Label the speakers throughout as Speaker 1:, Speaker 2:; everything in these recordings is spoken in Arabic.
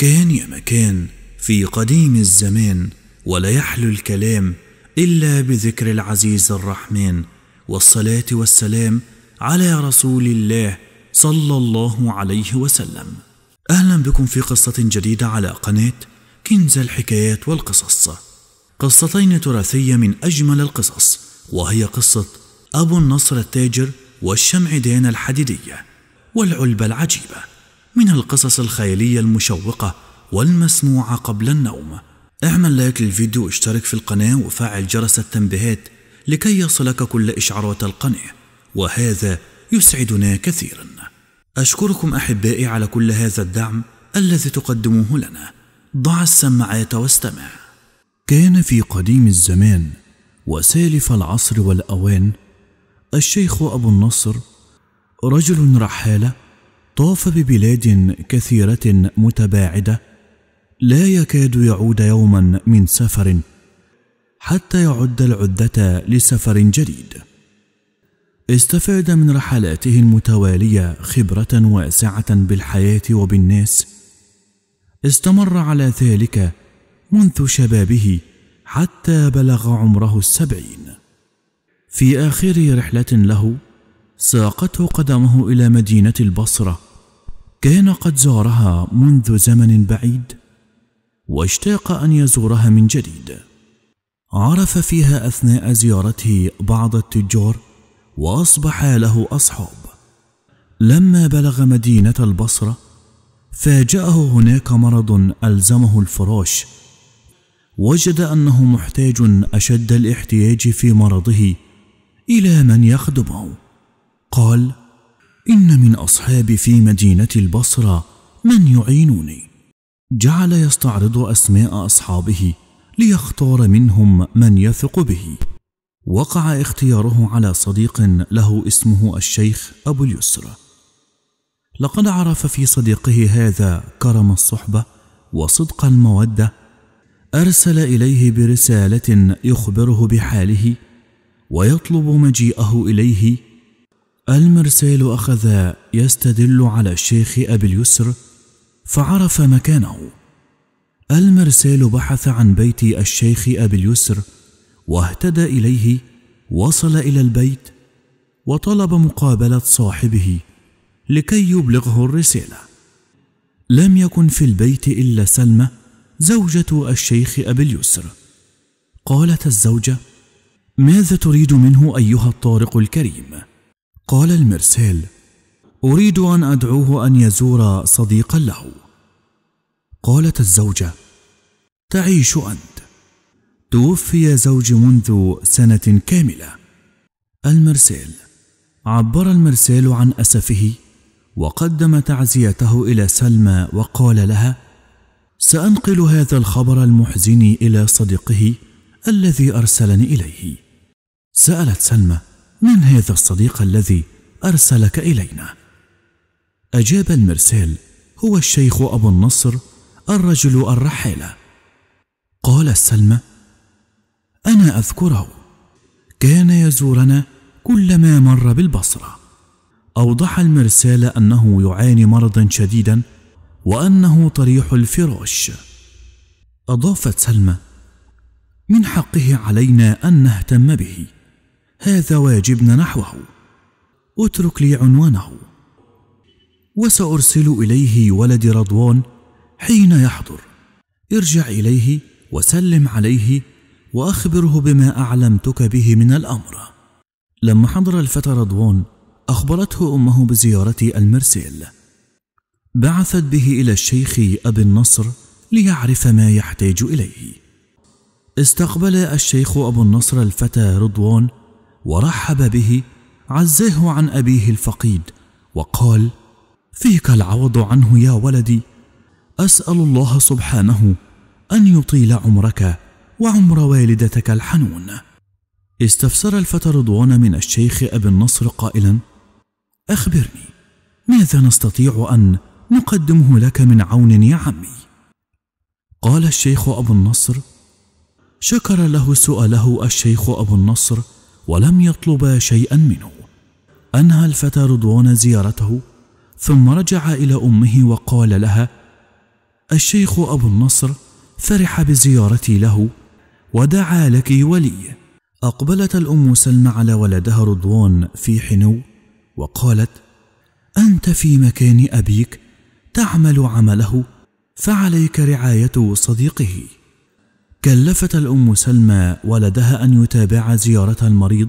Speaker 1: كان يا مكان في قديم الزمان ولا يحلو الكلام إلا بذكر العزيز الرحمن والصلاة والسلام على رسول الله صلى الله عليه وسلم أهلا بكم في قصة جديدة على قناة كنز الحكايات والقصص قصتين تراثية من أجمل القصص وهي قصة أبو النصر التاجر والشمعدان الحديدية والعلبة العجيبة من القصص الخيالية المشوقة والمسموعة قبل النوم اعمل لايك للفيديو واشترك في القناة وفعل جرس التنبيهات لكي يصلك كل إشعارات القناة وهذا يسعدنا كثيرا أشكركم أحبائي على كل هذا الدعم الذي تقدموه لنا ضع السماعات واستمع كان في قديم الزمان وسالف العصر والأوان الشيخ أبو النصر رجل رحالة طاف ببلاد كثيره متباعده لا يكاد يعود يوما من سفر حتى يعد العده لسفر جديد استفاد من رحلاته المتواليه خبره واسعه بالحياه وبالناس استمر على ذلك منذ شبابه حتى بلغ عمره السبعين في اخر رحله له ساقته قدمه إلى مدينة البصرة كان قد زارها منذ زمن بعيد واشتاق أن يزورها من جديد عرف فيها أثناء زيارته بعض التجار وأصبح له أصحاب لما بلغ مدينة البصرة فاجأه هناك مرض ألزمه الفراش وجد أنه محتاج أشد الاحتياج في مرضه إلى من يخدمه قال ان من اصحابي في مدينه البصره من يعينني جعل يستعرض اسماء اصحابه ليختار منهم من يثق به وقع اختياره على صديق له اسمه الشيخ ابو اليسر لقد عرف في صديقه هذا كرم الصحبه وصدق الموده ارسل اليه برساله يخبره بحاله ويطلب مجيئه اليه المرسال أخذ يستدل على الشيخ أبي اليسر فعرف مكانه المرسال بحث عن بيت الشيخ أبي اليسر واهتدى إليه وصل إلى البيت وطلب مقابلة صاحبه لكي يبلغه الرسالة لم يكن في البيت إلا سلمى زوجة الشيخ أبي اليسر قالت الزوجة ماذا تريد منه أيها الطارق الكريم؟ قال المرسال اريد ان ادعوه ان يزور صديقا له قالت الزوجه تعيش انت توفي زوجي منذ سنه كامله المرسال عبر المرسال عن اسفه وقدم تعزيته الى سلمى وقال لها سانقل هذا الخبر المحزن الى صديقه الذي ارسلني اليه سالت سلمى من هذا الصديق الذي أرسلك إلينا؟ أجاب المرسال هو الشيخ أبو النصر الرجل الرحالة قال السلمة أنا أذكره كان يزورنا كلما مر بالبصرة أوضح المرسال أنه يعاني مرضا شديدا وأنه طريح الفراش أضافت سلمى من حقه علينا أن نهتم به هذا واجبنا نحوه اترك لي عنوانه وسأرسل إليه ولد رضوان حين يحضر ارجع إليه وسلم عليه وأخبره بما أعلمتك به من الأمر لما حضر الفتى رضوان أخبرته أمه بزيارة المرسيل بعثت به إلى الشيخ أبي النصر ليعرف ما يحتاج إليه استقبل الشيخ أبو النصر الفتى رضوان ورحب به عزاه عن أبيه الفقيد وقال فيك العوض عنه يا ولدي أسأل الله سبحانه أن يطيل عمرك وعمر والدتك الحنون استفسر الفتى رضوان من الشيخ أبي النصر قائلا أخبرني ماذا نستطيع أن نقدمه لك من عون يا عمي قال الشيخ أبو النصر شكر له سؤاله الشيخ أبو النصر ولم يطلب شيئا منه انهى الفتى رضوان زيارته ثم رجع الى امه وقال لها الشيخ ابو النصر فرح بزيارتي له ودعا لك ولي اقبلت الام سلمى على ولدها رضوان في حنو وقالت انت في مكان ابيك تعمل عمله فعليك رعايه صديقه كلفت الأم سلمى ولدها أن يتابع زيارة المريض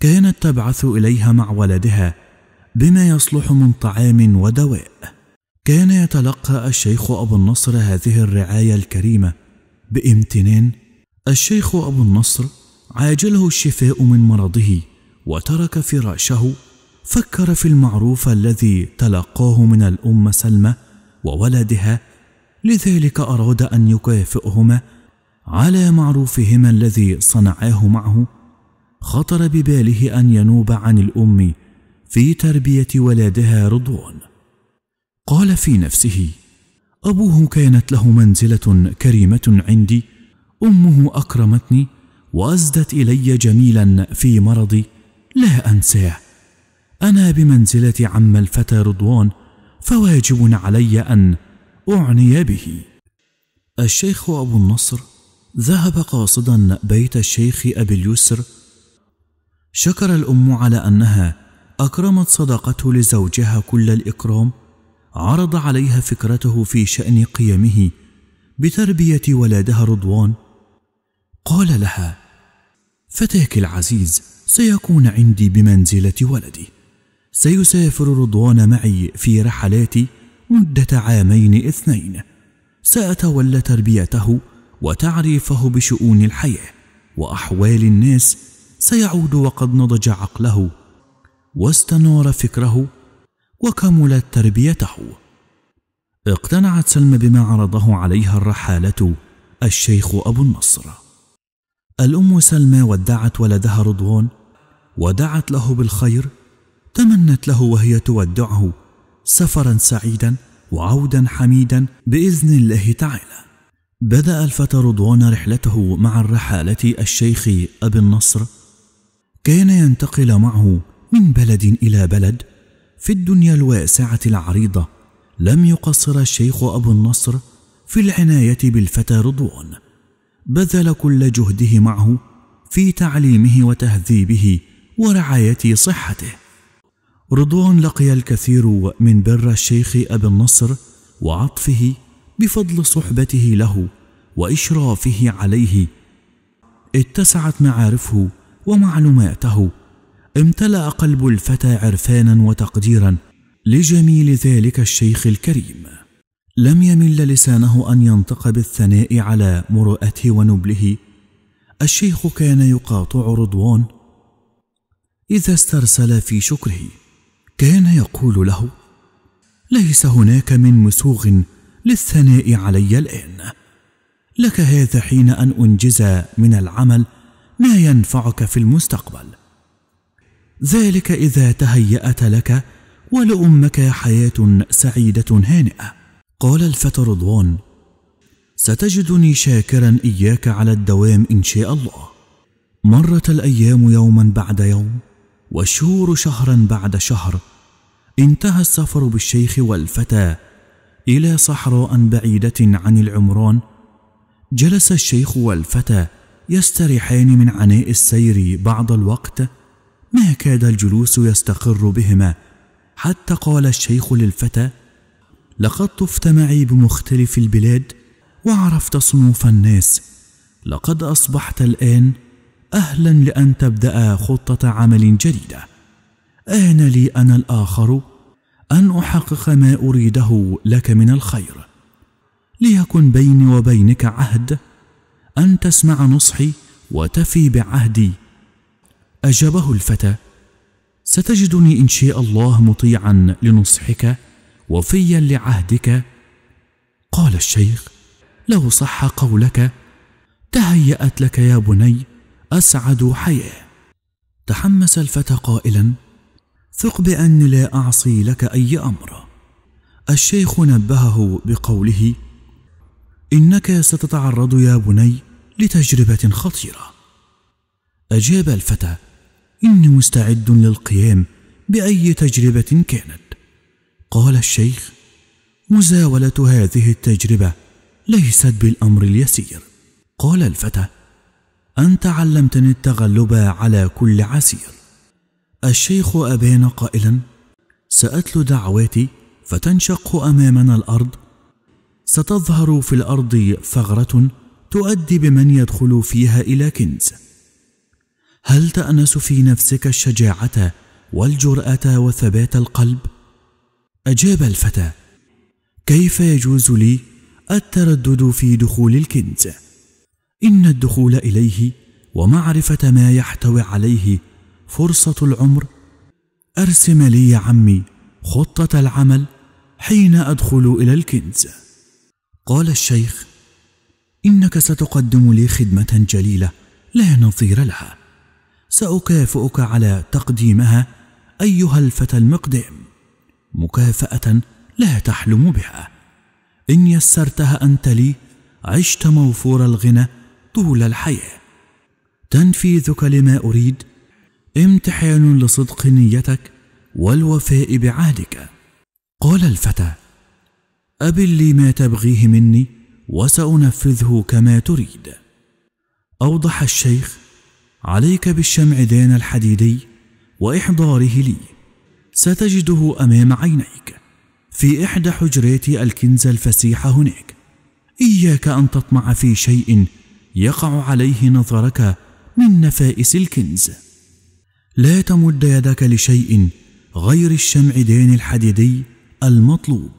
Speaker 1: كانت تبعث إليها مع ولدها بما يصلح من طعام ودواء كان يتلقى الشيخ أبو النصر هذه الرعاية الكريمة بامتنان الشيخ أبو النصر عاجله الشفاء من مرضه وترك فراشه فكر في المعروف الذي تلقاه من الأم سلمى وولدها لذلك أراد أن يكافئهما على معروفهما الذي صنعاه معه خطر بباله ان ينوب عن الام في تربيه ولدها رضوان قال في نفسه ابوه كانت له منزله كريمه عندي امه اكرمتني وازدت الي جميلا في مرضي لا انساه انا بمنزله عم الفتى رضوان فواجب علي ان اعني به الشيخ ابو النصر ذهب قاصدا بيت الشيخ أبي اليسر شكر الأم على أنها أكرمت صداقته لزوجها كل الإكرام عرض عليها فكرته في شأن قيمه بتربية ولدها رضوان قال لها فتاك العزيز سيكون عندي بمنزلة ولدي سيسافر رضوان معي في رحلاتي مدة عامين اثنين سأتولى تربيته وتعريفه بشؤون الحياه واحوال الناس سيعود وقد نضج عقله واستنار فكره وكملت تربيته اقتنعت سلمى بما عرضه عليها الرحاله الشيخ ابو النصر الام سلمى ودعت ولدها رضوان ودعت له بالخير تمنت له وهي تودعه سفرا سعيدا وعودا حميدا باذن الله تعالى بدأ الفتى رضوان رحلته مع الرحالة الشيخ أبي النصر كان ينتقل معه من بلد إلى بلد في الدنيا الواسعة العريضة لم يقصر الشيخ أبو النصر في العناية بالفتى رضوان بذل كل جهده معه في تعليمه وتهذيبه ورعاية صحته رضوان لقي الكثير من بر الشيخ أبو النصر وعطفه بفضل صحبته له واشرافه عليه اتسعت معارفه ومعلوماته امتلا قلب الفتى عرفانا وتقديرا لجميل ذلك الشيخ الكريم لم يمل لسانه ان ينطق بالثناء على مرؤته ونبله الشيخ كان يقاطع رضوان اذا استرسل في شكره كان يقول له ليس هناك من مسوغ للثناء علي الآن لك هذا حين أن أنجز من العمل ما ينفعك في المستقبل ذلك إذا تهيأت لك ولأمك حياة سعيدة هانئة قال الفتى رضوان ستجدني شاكرا إياك على الدوام إن شاء الله مرت الأيام يوما بعد يوم والشهور شهرا بعد شهر انتهى السفر بالشيخ والفتى إلى صحراء بعيدة عن العمران جلس الشيخ والفتى يستريحان من عناء السير بعض الوقت ما كاد الجلوس يستقر بهما حتى قال الشيخ للفتى لقد طفت معي بمختلف البلاد وعرفت صنوف الناس لقد أصبحت الآن أهلا لأن تبدأ خطة عمل جديدة آن لي أنا الآخر ان احقق ما اريده لك من الخير ليكن بيني وبينك عهد ان تسمع نصحي وتفي بعهدي اجابه الفتى ستجدني ان شاء الله مطيعا لنصحك وفيا لعهدك قال الشيخ لو صح قولك تهيات لك يا بني اسعد حياه تحمس الفتى قائلا ثق بأني لا أعصي لك أي أمر الشيخ نبهه بقوله إنك ستتعرض يا بني لتجربة خطيرة أجاب الفتى إني مستعد للقيام بأي تجربة كانت قال الشيخ مزاولة هذه التجربة ليست بالأمر اليسير قال الفتى أنت علمتني التغلب على كل عسير الشيخ أبان قائلا سأتلو دعواتي فتنشق أمامنا الأرض ستظهر في الأرض ثغرة تؤدي بمن يدخل فيها إلى كنز هل تأنس في نفسك الشجاعة والجرأة وثبات القلب؟ أجاب الفتى كيف يجوز لي التردد في دخول الكنز؟ إن الدخول إليه ومعرفة ما يحتوي عليه فرصة العمر أرسم لي يا عمي خطة العمل حين أدخل إلى الكنز قال الشيخ إنك ستقدم لي خدمة جليلة لا نظير لها سأكافئك على تقديمها أيها الفتى المقدم مكافأة لا تحلم بها إن يسرتها أنت لي عشت موفور الغنى طول الحياة تنفيذك لما أريد امتحان لصدق نيتك والوفاء بعهدك قال الفتى أبل لي ما تبغيه مني وسأنفذه كما تريد أوضح الشيخ عليك بالشمع الحديدي وإحضاره لي ستجده أمام عينيك في إحدى حجرات الكنز الفسيح هناك إياك أن تطمع في شيء يقع عليه نظرك من نفائس الكنز لا تمد يدك لشيء غير الشمعدان الحديدي المطلوب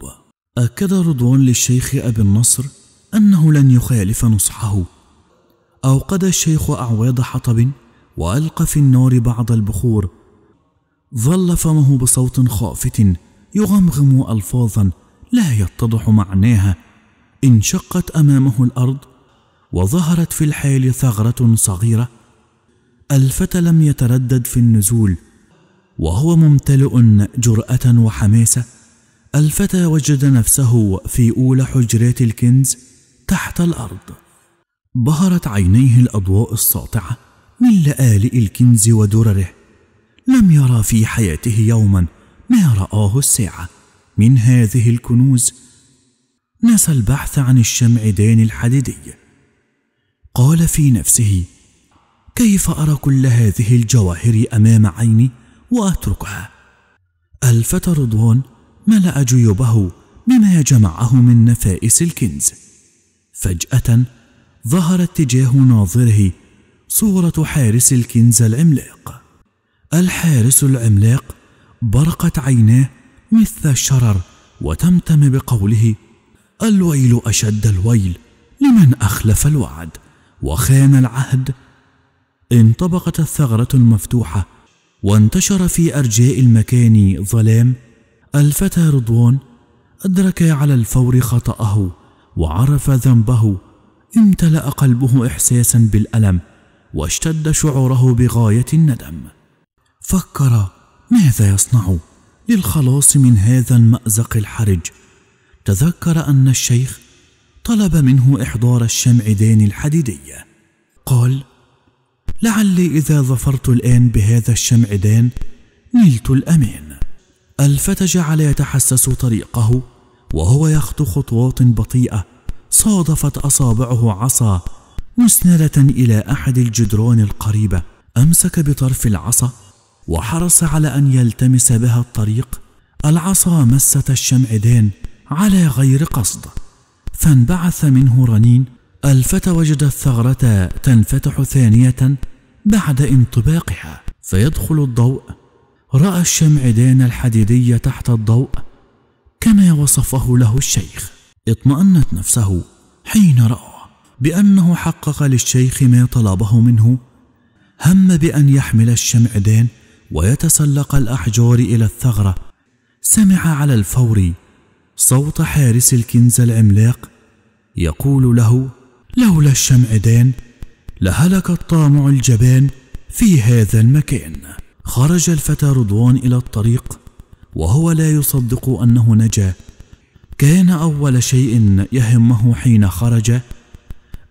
Speaker 1: أكد رضوان للشيخ أبي النصر أنه لن يخالف نصحه أوقد الشيخ أعواض حطب وألقى في النار بعض البخور ظل فمه بصوت خافت يغمغم ألفاظا لا يتضح معناها انشقت أمامه الأرض وظهرت في الحال ثغرة صغيرة الفتى لم يتردد في النزول وهو ممتلئ جراه وحماسه الفتى وجد نفسه في اولى حجرات الكنز تحت الارض بهرت عينيه الاضواء الساطعه من لآلئ الكنز ودرره لم يرى في حياته يوما ما رآه الساعة من هذه الكنوز نسى البحث عن الشمعدان الحديدي قال في نفسه كيف أرى كل هذه الجواهر أمام عيني وأتركها؟ الفتى رضوان ملأ جيوبه بما جمعه من نفائس الكنز فجأة ظهرت تجاه ناظره صورة حارس الكنز العملاق الحارس العملاق برقت عيناه مثل الشرر وتمتم بقوله الويل أشد الويل لمن أخلف الوعد وخان العهد انطبقت الثغرة المفتوحة وانتشر في أرجاء المكان ظلام الفتى رضوان أدرك على الفور خطأه وعرف ذنبه امتلأ قلبه إحساسا بالألم واشتد شعوره بغاية الندم فكر ماذا يصنع للخلاص من هذا المأزق الحرج تذكر أن الشيخ طلب منه إحضار الشمعدان الحديدي قال لعلي إذا ظفرت الآن بهذا الشمعدان نلت الأمان الفتى جعل يتحسس طريقه وهو يخطو خطوات بطيئة صادفت أصابعه عصا مسندة إلى أحد الجدران القريبة أمسك بطرف العصا وحرص على أن يلتمس بها الطريق العصا مست الشمعدان على غير قصد فانبعث منه رنين الفتى وجد الثغرة تنفتح ثانية بعد انطباقها فيدخل الضوء رأى الشمعدان الحديدي تحت الضوء كما وصفه له الشيخ اطمأنت نفسه حين رأى بأنه حقق للشيخ ما طلبه منه هم بأن يحمل الشمعدان ويتسلق الأحجار إلى الثغرة سمع على الفور صوت حارس الكنز العملاق يقول له لولا الشمعدان لهلك الطامع الجبان في هذا المكان خرج الفتى رضوان إلى الطريق وهو لا يصدق أنه نجا كان أول شيء يهمه حين خرج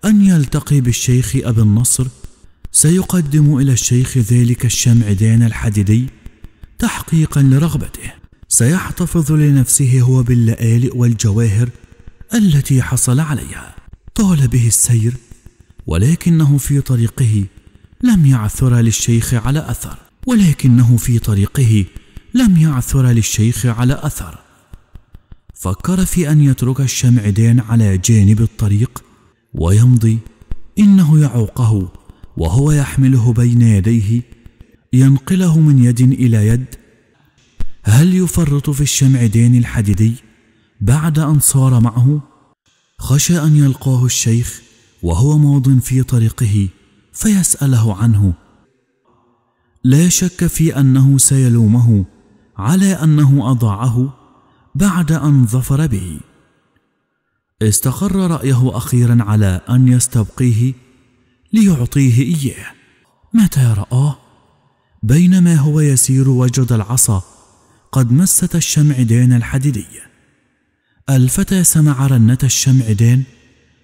Speaker 1: أن يلتقي بالشيخ أبي النصر سيقدم إلى الشيخ ذلك الشمعدان الحديدي تحقيقا لرغبته سيحتفظ لنفسه هو باللآلئ والجواهر التي حصل عليها طال به السير ولكنه في طريقه لم يعثر للشيخ على أثر ولكنه في طريقه لم يعثر للشيخ على أثر فكر في أن يترك الشمعدان على جانب الطريق ويمضي إنه يعوقه وهو يحمله بين يديه ينقله من يد إلى يد هل يفرط في الشمعدان الحديدي بعد أن صار معه؟ خشى أن يلقاه الشيخ وهو ماض في طريقه فيساله عنه لا شك في انه سيلومه على انه اضاعه بعد ان ظفر به استقر رايه اخيرا على ان يستبقيه ليعطيه اياه متى راه بينما هو يسير وجد العصا قد مست الشمعدان الحديدي الفتى سمع رنه الشمعدان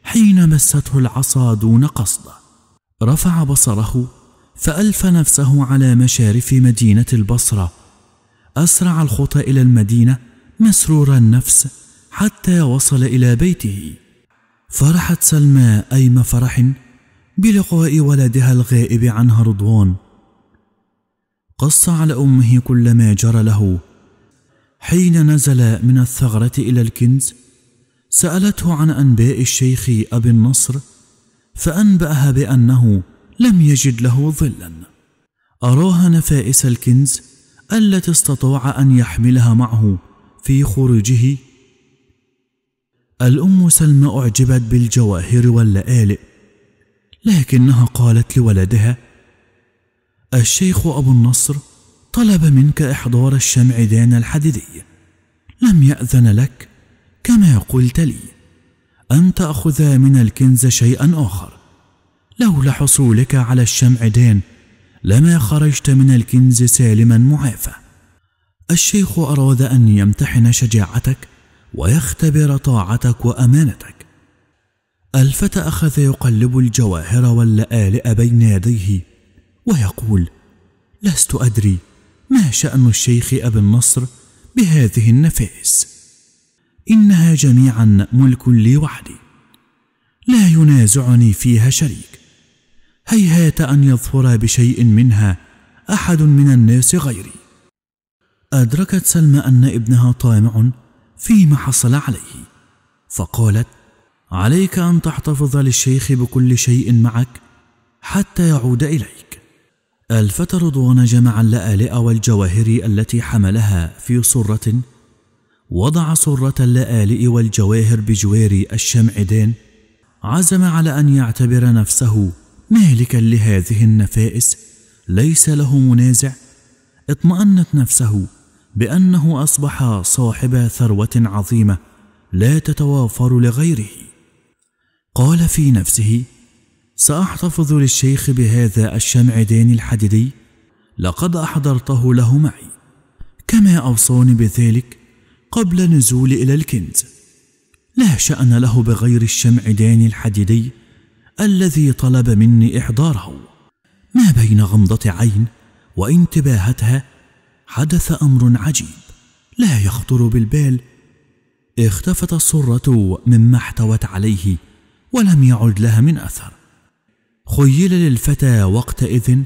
Speaker 1: حين مسته العصا دون قصده رفع بصره فألف نفسه على مشارف مدينة البصرة أسرع الخطى إلى المدينة مسرور النفس حتى وصل إلى بيته فرحت سلمى أيم فرح بلقاء ولدها الغائب عنها رضوان قص على أمه كل ما جرى له حين نزل من الثغرة إلى الكنز سالته عن انباء الشيخ ابي النصر فانباها بانه لم يجد له ظلا اراها نفائس الكنز التي استطاع ان يحملها معه في خروجه الام سلمى اعجبت بالجواهر واللآلئ لكنها قالت لولدها الشيخ ابو النصر طلب منك احضار الشمعدان الحديدي لم ياذن لك كما قلت لي أن تأخذ من الكنز شيئا آخر لولا حصولك على الشمع دين لما خرجت من الكنز سالما معافى الشيخ أراد أن يمتحن شجاعتك ويختبر طاعتك وأمانتك الفتى أخذ يقلب الجواهر واللآلئ بين يديه ويقول لست أدري ما شأن الشيخ أبي النصر بهذه النفائس إنها جميعا ملك لي وحدي لا ينازعني فيها شريك هيهات أن يظفر بشيء منها أحد من الناس غيري أدركت سلمى أن ابنها طامع فيما حصل عليه فقالت عليك أن تحتفظ للشيخ بكل شيء معك حتى يعود إليك الفتى رضوان جمع اللآلئ والجواهر التي حملها في صرة وضع صرة اللآلئ والجواهر بجوار الشمعدان عزم على أن يعتبر نفسه مالكا لهذه النفائس ليس له منازع اطمأنت نفسه بأنه أصبح صاحب ثروة عظيمة لا تتوافر لغيره قال في نفسه سأحتفظ للشيخ بهذا الشمعدان الحديدي لقد أحضرته له معي كما أوصاني بذلك قبل نزول إلى الكنز لا شأن له بغير الشمعدان الحديدي الذي طلب مني إحضاره ما بين غمضة عين وانتباهتها حدث أمر عجيب لا يخطر بالبال اختفت الصرة مما احتوت عليه ولم يعد لها من أثر خيل للفتى وقتئذ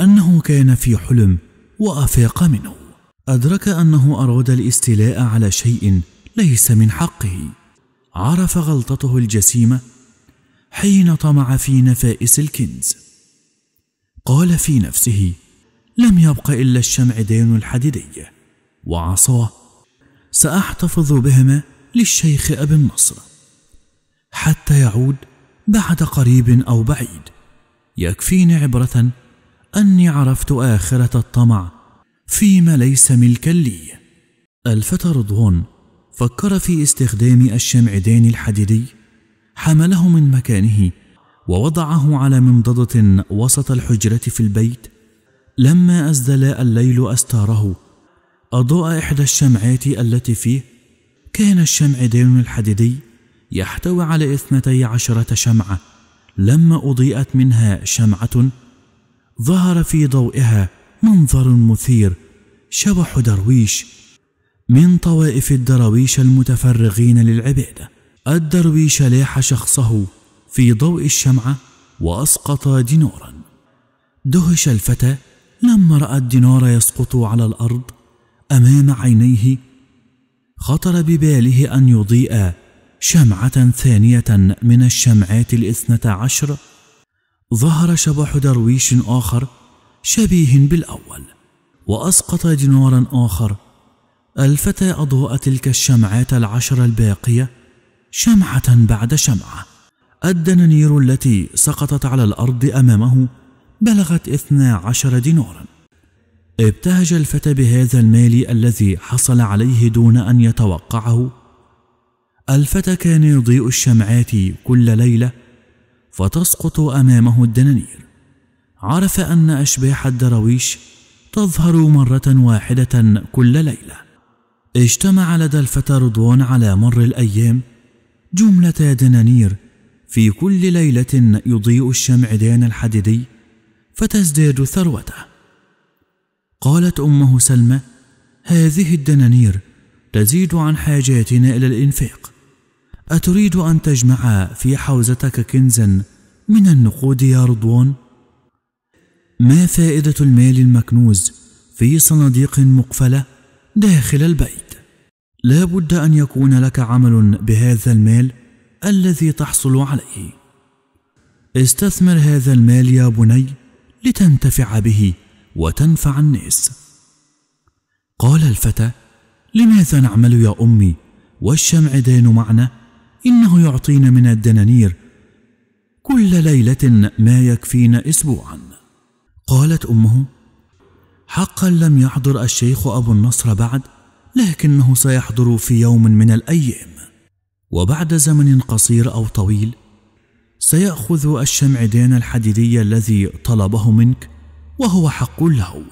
Speaker 1: أنه كان في حلم وأفاق منه أدرك أنه أراد الاستيلاء على شيء ليس من حقه عرف غلطته الجسيمة حين طمع في نفائس الكنز قال في نفسه لم يبق إلا الشمعدان الحديدي وعصاه سأحتفظ بهما للشيخ أبي النصر حتى يعود بعد قريب أو بعيد يكفيني عبرة أني عرفت آخرة الطمع فيما ليس ملكا لي الفتى رضوان فكر في استخدام الشمعدان الحديدي حمله من مكانه ووضعه على منضدة وسط الحجرة في البيت لما أزدلاء الليل أستاره أضاء إحدى الشمعات التي فيه كان الشمعدان الحديدي يحتوي على اثنتي عشرة شمعة لما أضيئت منها شمعة ظهر في ضوئها منظر مثير شبح درويش من طوائف الدراويش المتفرغين للعباده الدرويش لاح شخصه في ضوء الشمعه واسقط دينارا دهش الفتى لما راى الدينار يسقط على الارض امام عينيه خطر بباله ان يضيء شمعه ثانيه من الشمعات الاثنتا عشر ظهر شبح درويش اخر شبيه بالأول وأسقط دينارا آخر الفتى أضواء تلك الشمعات العشر الباقية شمعة بعد شمعة أدى التي سقطت على الأرض أمامه بلغت اثنا عشر دينارا ابتهج الفتى بهذا المال الذي حصل عليه دون أن يتوقعه الفتى كان يضيء الشمعات كل ليلة فتسقط أمامه الدنانير عرف أن أشباح الدراويش تظهر مرة واحدة كل ليلة اجتمع لدى الفتى رضوان على مر الأيام جملة دنانير في كل ليلة يضيء الشمعدان الحديدي فتزداد ثروته قالت أمه سلمى هذه الدنانير تزيد عن حاجاتنا إلى الإنفاق أتريد أن تجمع في حوزتك كنزا من النقود يا رضوان؟ ما فائدة المال المكنوز في صناديق مقفلة داخل البيت؟ لا بد أن يكون لك عمل بهذا المال الذي تحصل عليه استثمر هذا المال يا بني لتنتفع به وتنفع الناس قال الفتى لماذا نعمل يا أمي والشمعدان معنا إنه يعطينا من الدنانير كل ليلة ما يكفينا أسبوعاً قالت امه حقا لم يحضر الشيخ ابو النصر بعد لكنه سيحضر في يوم من الايام وبعد زمن قصير او طويل سياخذ الشمعدان الحديدي الذي طلبه منك وهو حق له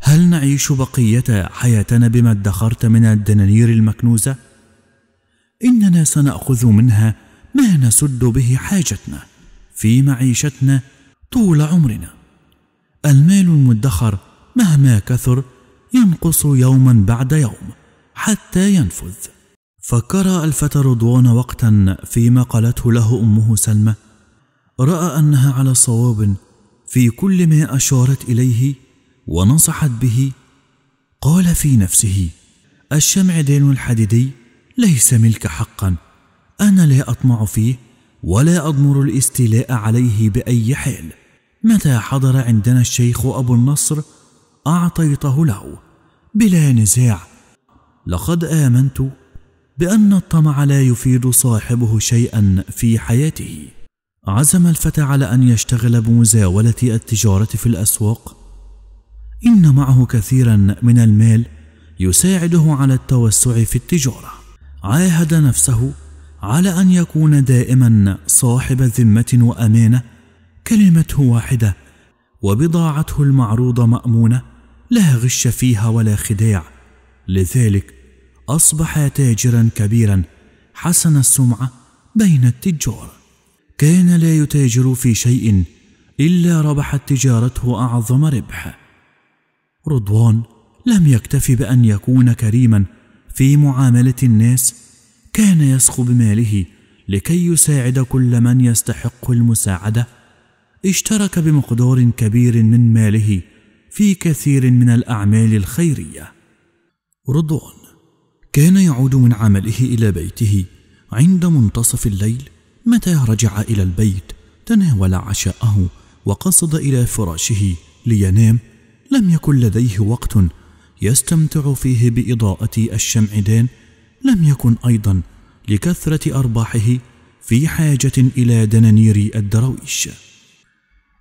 Speaker 1: هل نعيش بقيه حياتنا بما ادخرت من الدنانير المكنوزه اننا سناخذ منها ما نسد به حاجتنا في معيشتنا طول عمرنا المال المدخر مهما كثر ينقص يوما بعد يوم حتى ينفذ فكر الفتى رضوان وقتا فيما قالته له امه سلمى راى انها على صواب في كل ما اشارت اليه ونصحت به قال في نفسه الشمعدان الحديدي ليس ملك حقا انا لا اطمع فيه ولا اضمر الاستيلاء عليه باي حال متى حضر عندنا الشيخ أبو النصر أعطيته له بلا نزاع لقد آمنت بأن الطمع لا يفيد صاحبه شيئا في حياته عزم الفتى على أن يشتغل بمزاولة التجارة في الأسواق إن معه كثيرا من المال يساعده على التوسع في التجارة عاهد نفسه على أن يكون دائما صاحب ذمة وأمانة كلمته واحدة وبضاعته المعروضة مأمونة لا غش فيها ولا خداع لذلك أصبح تاجرا كبيرا حسن السمعة بين التجار كان لا يتاجر في شيء إلا ربحت تجارته أعظم ربح رضوان لم يكتف بأن يكون كريما في معاملة الناس كان يسخ بماله لكي يساعد كل من يستحق المساعده اشترك بمقدار كبير من ماله في كثير من الأعمال الخيرية. رضوان كان يعود من عمله إلى بيته عند منتصف الليل متى رجع إلى البيت تناول عشاءه وقصد إلى فراشه لينام لم يكن لديه وقت يستمتع فيه بإضاءة الشمعدان لم يكن أيضا لكثرة أرباحه في حاجة إلى دنانير الدرويش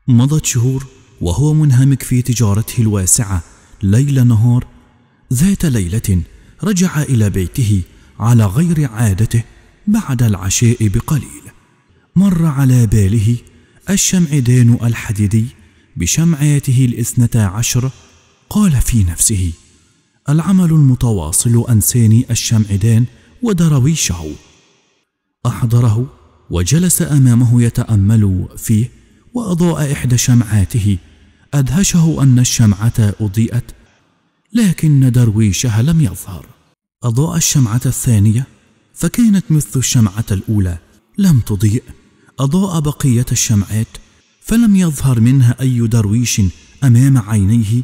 Speaker 1: مضت شهور وهو منهمك في تجارته الواسعة ليل نهار ذات ليلة رجع إلى بيته على غير عادته بعد العشاء بقليل مر على باله الشمعدان الحديدي بشمعاته الاثنتا عشر قال في نفسه العمل المتواصل أنساني الشمعدان ودرويشه أحضره وجلس أمامه يتأمل فيه وأضاء إحدى شمعاته أدهشه أن الشمعة أضيئت لكن درويشها لم يظهر أضاء الشمعة الثانية فكانت مثل الشمعة الأولى لم تضيء أضاء بقية الشمعات فلم يظهر منها أي درويش أمام عينيه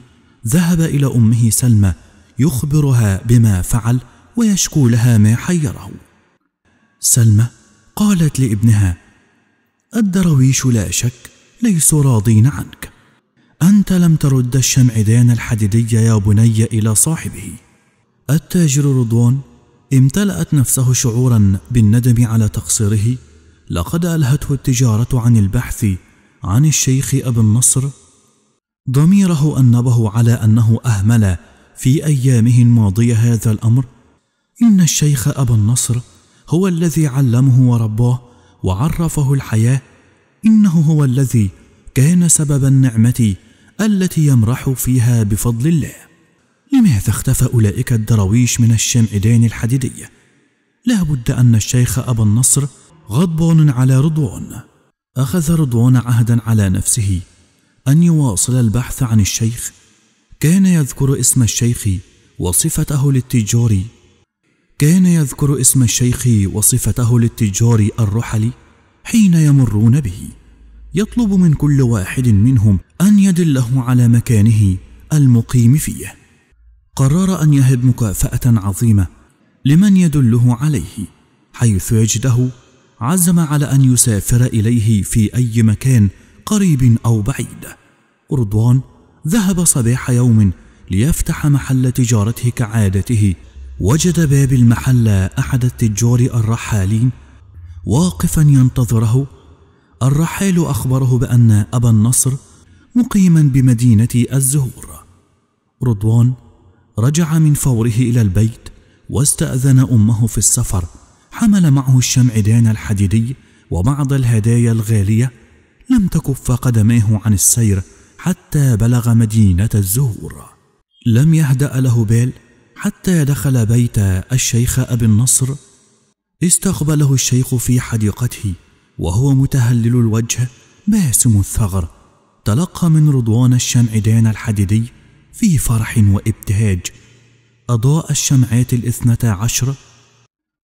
Speaker 1: ذهب إلى أمه سلمى يخبرها بما فعل ويشكو لها ما حيره سلمى قالت لابنها الدرويش لا شك ليسوا راضين عنك أنت لم ترد الشمعدان الحديدي يا بني إلى صاحبه التاجر رضوان امتلأت نفسه شعورا بالندم على تقصيره لقد ألهته التجارة عن البحث عن الشيخ أبي النصر ضميره أنبه على أنه أهمل في أيامه الماضية هذا الأمر إن الشيخ أبا النصر هو الذي علمه ورباه وعرفه الحياة إنه هو الذي كان سبب النعمة التي يمرح فيها بفضل الله لماذا اختفى أولئك الدراويش من الشمعدين الحديدي؟ لا بد أن الشيخ أبا النصر غضبان على رضوان أخذ رضوان عهدا على نفسه أن يواصل البحث عن الشيخ كان يذكر اسم الشيخ وصفته للتجار كان يذكر اسم الشيخ وصفته للتجار الرحلي حين يمرون به يطلب من كل واحد منهم ان يدله على مكانه المقيم فيه قرر ان يهب مكافاه عظيمه لمن يدله عليه حيث يجده عزم على ان يسافر اليه في اي مكان قريب او بعيد رضوان ذهب صباح يوم ليفتح محل تجارته كعادته وجد باب المحل احد التجار الرحالين واقفا ينتظره الرحال أخبره بأن أبا النصر مقيما بمدينة الزهور رضوان رجع من فوره إلى البيت واستأذن أمه في السفر حمل معه الشمعدان الحديدي وبعض الهدايا الغالية لم تكف قدماه عن السير حتى بلغ مدينة الزهور لم يهدأ له بال حتى دخل بيت الشيخ أبي النصر استقبله الشيخ في حديقته وهو متهلل الوجه باسم الثغر تلقى من رضوان الشمعدان الحديدي في فرح وابتهاج أضاء الشمعات الاثنتا عشر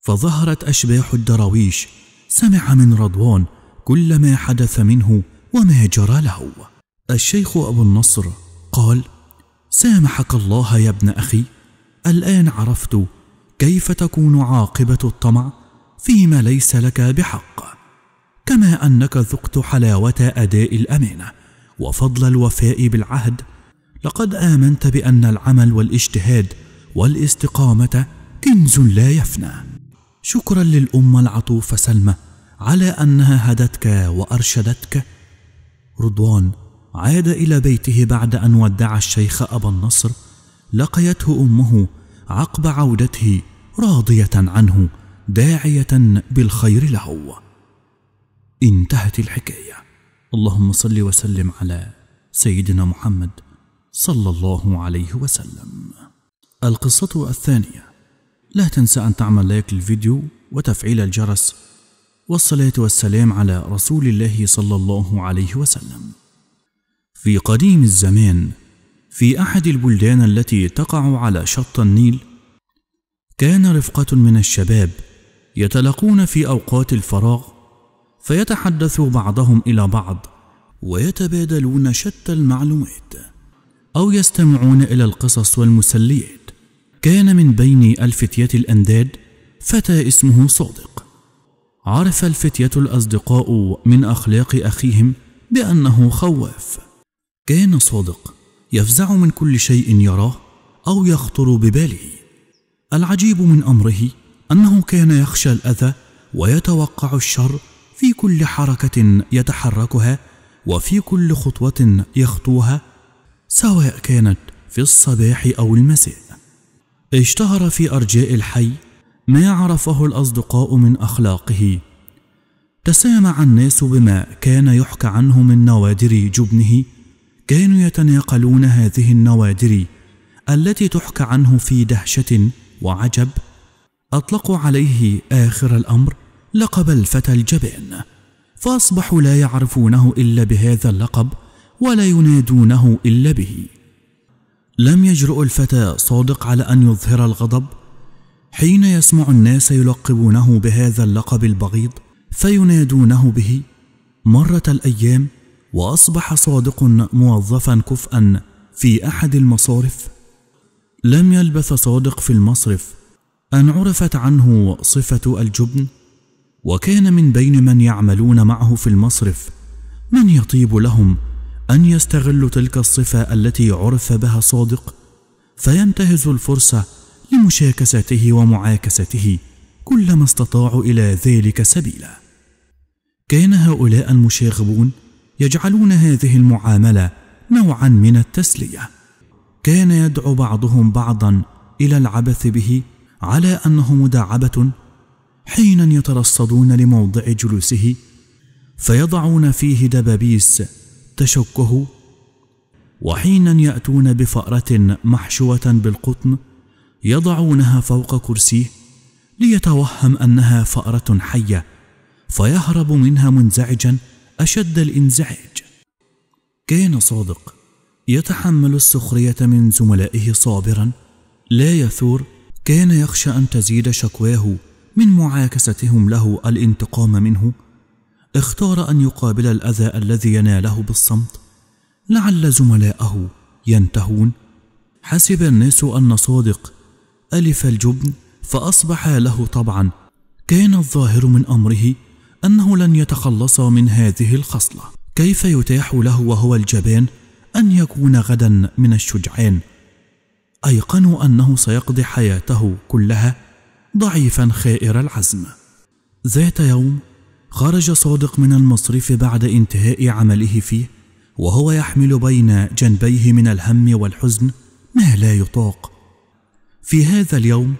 Speaker 1: فظهرت أشباح الدراويش سمع من رضوان كل ما حدث منه وما جرى له الشيخ أبو النصر قال سامحك الله يا ابن أخي الآن عرفت كيف تكون عاقبة الطمع فيما ليس لك بحق كما انك ذقت حلاوه اداء الامانه وفضل الوفاء بالعهد لقد امنت بان العمل والاجتهاد والاستقامه كنز لا يفنى شكرا للامه العطوفه سلمى على انها هدتك وارشدتك رضوان عاد الى بيته بعد ان ودع الشيخ ابا النصر لقيته امه عقب عودته راضيه عنه داعية بالخير له انتهت الحكاية اللهم صل وسلم على سيدنا محمد صلى الله عليه وسلم القصة الثانية لا تنسى أن تعمل لايك للفيديو وتفعيل الجرس والصلاة والسلام على رسول الله صلى الله عليه وسلم في قديم الزمان في أحد البلدان التي تقع على شط النيل كان رفقة من الشباب يتلقون في اوقات الفراغ فيتحدث بعضهم الى بعض ويتبادلون شتى المعلومات او يستمعون الى القصص والمسليات كان من بين الفتيه الانداد فتى اسمه صادق عرف الفتيه الاصدقاء من اخلاق اخيهم بانه خواف كان صادق يفزع من كل شيء يراه او يخطر بباله العجيب من امره أنه كان يخشى الأذى ويتوقع الشر في كل حركة يتحركها وفي كل خطوة يخطوها سواء كانت في الصباح أو المساء اشتهر في أرجاء الحي ما عرفه الأصدقاء من أخلاقه تسامع الناس بما كان يحكى عنه من نوادر جبنه كانوا يتناقلون هذه النوادر التي تحكى عنه في دهشة وعجب أطلقوا عليه آخر الأمر لقب الفتى الجبان فأصبحوا لا يعرفونه إلا بهذا اللقب ولا ينادونه إلا به لم يجرؤ الفتى صادق على أن يظهر الغضب حين يسمع الناس يلقبونه بهذا اللقب البغيض فينادونه به مرت الأيام وأصبح صادق موظفا كفءا في أحد المصارف لم يلبث صادق في المصرف أن عرفت عنه صفة الجبن وكان من بين من يعملون معه في المصرف من يطيب لهم أن يستغلوا تلك الصفة التي عرف بها صادق فينتهز الفرصة لمشاكسته ومعاكسته كلما استطاعوا إلى ذلك سبيلا كان هؤلاء المشاغبون يجعلون هذه المعاملة نوعا من التسلية كان يدعو بعضهم بعضا إلى العبث به على أنه مداعبة حينا يترصدون لموضع جلوسه فيضعون فيه دبابيس تشكه وحينا يأتون بفأرة محشوة بالقطن يضعونها فوق كرسيه ليتوهم أنها فأرة حية فيهرب منها منزعجا أشد الانزعاج كان صادق يتحمل السخرية من زملائه صابرا لا يثور كان يخشى أن تزيد شكواه من معاكستهم له الانتقام منه اختار أن يقابل الأذى الذي يناله بالصمت لعل زملائه ينتهون حسب الناس أن صادق ألف الجبن فأصبح له طبعا كان الظاهر من أمره أنه لن يتخلص من هذه الخصلة كيف يتاح له وهو الجبان أن يكون غدا من الشجعان ايقنوا انه سيقضي حياته كلها ضعيفا خائر العزم ذات يوم خرج صادق من المصرف بعد انتهاء عمله فيه وهو يحمل بين جنبيه من الهم والحزن ما لا يطاق في هذا اليوم